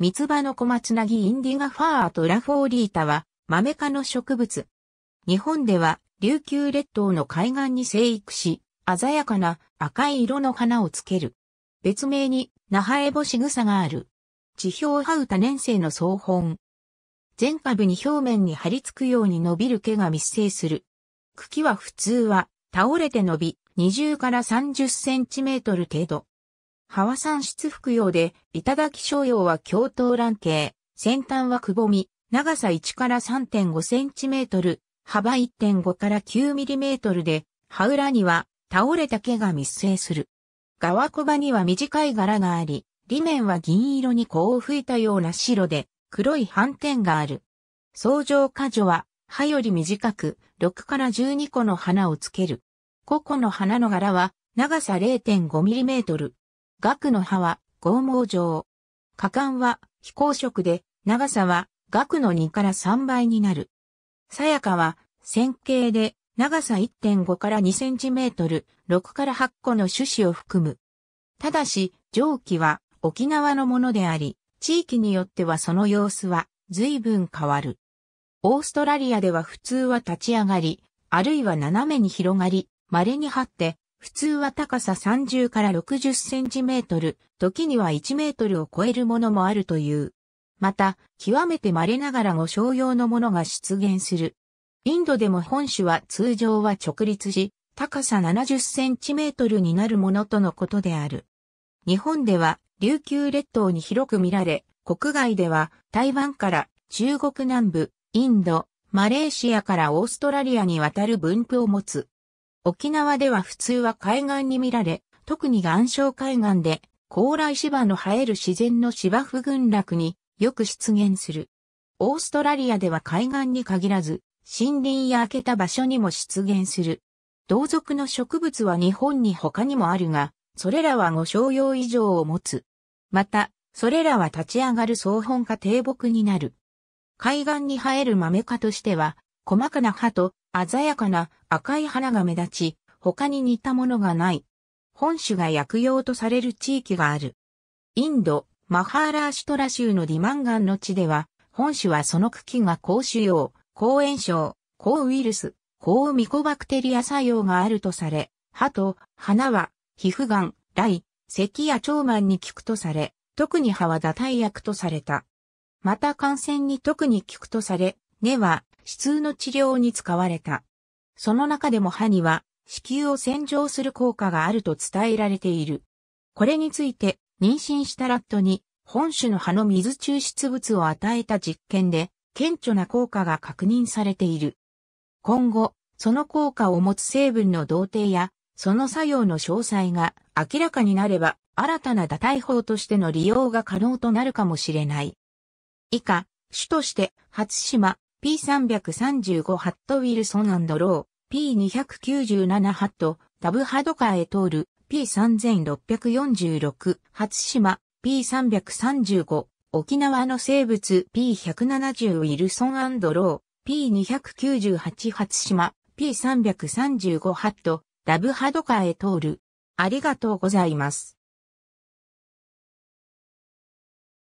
三葉の小松なぎインディガファーとラフォーリータはマメ科の植物。日本では琉球列島の海岸に生育し、鮮やかな赤い色の花をつける。別名にナハエボシグサがある。地表ハウ多年生の草本。全株に表面に張り付くように伸びる毛が密生する。茎は普通は倒れて伸び、20から30センチメートル程度。葉は産出服用で、頂き商用は共闘乱形、先端はくぼみ、長さ1から3.5センチメートル、幅1.5から9ミリメートルで、葉裏には倒れた毛が密生する。側小葉には短い柄があり、裏面は銀色に香を吹いたような白で、黒い斑点がある。相乗果樹は、葉より短く、6から12個の花をつける。個々の花の柄は、長さ0 5トル。学の葉は、剛毛状。果敢は、非公色で、長さは、学の2から3倍になる。さやかは、線形で、長さ1.5から2センチメートル、6から8個の種子を含む。ただし、上記は沖縄のものであり、地域によってはその様子は随分変わる。オーストラリアでは普通は立ち上がり、あるいは斜めに広がり、稀に張って普通は高さ30から60センチメートル、時には1メートルを超えるものもあるという。また、極めて稀ながらも、商用のものが出現する。インドでも本種は通常は直立し、高さ70センチメートルになるものとのことである。日本では琉球列島に広く見られ、国外では台湾から中国南部、インド、マレーシアからオーストラリアに渡る分布を持つ。沖縄では普通は海岸に見られ、特に岩礁海岸で、高麗芝の生える自然の芝生群落によく出現する。オーストラリアでは海岸に限らず、森林や開けた場所にも出現する。同族の植物は日本に他にもあるが、それらはご商用以上を持つ。また、それらは立ち上がる草本か低木になる。海岸に生える豆科としては、細かな葉と鮮やかな赤い花が目立ち、他に似たものがない。本種が薬用とされる地域がある。インド、マハーラーシュトラ州のディマンガンの地では、本種はその茎が抗腫瘍、抗炎症、抗ウイルス、抗ミコバクテリア作用があるとされ、歯と花は皮膚がん、雷、咳や腸慢に効くとされ、特に歯は打体薬とされた。また感染に特に効くとされ、根は痛の治療に使われた。その中でも歯には子宮を洗浄する効果があると伝えられている。これについて、妊娠したラットに本種の歯の水抽出物を与えた実験で、顕著な効果が確認されている。今後、その効果を持つ成分の同定や、その作用の詳細が明らかになれば、新たな打体法としての利用が可能となるかもしれない。以下、主として、初島、P335 ハットウィルソンロー、P297 ハット、ダブハドカーへ通る、P3646、初島、P335、沖縄の生物 P170 ウィルソンロー、P298 初島、P335 ハット、ダブハドカーへ通る。ありがとうございます。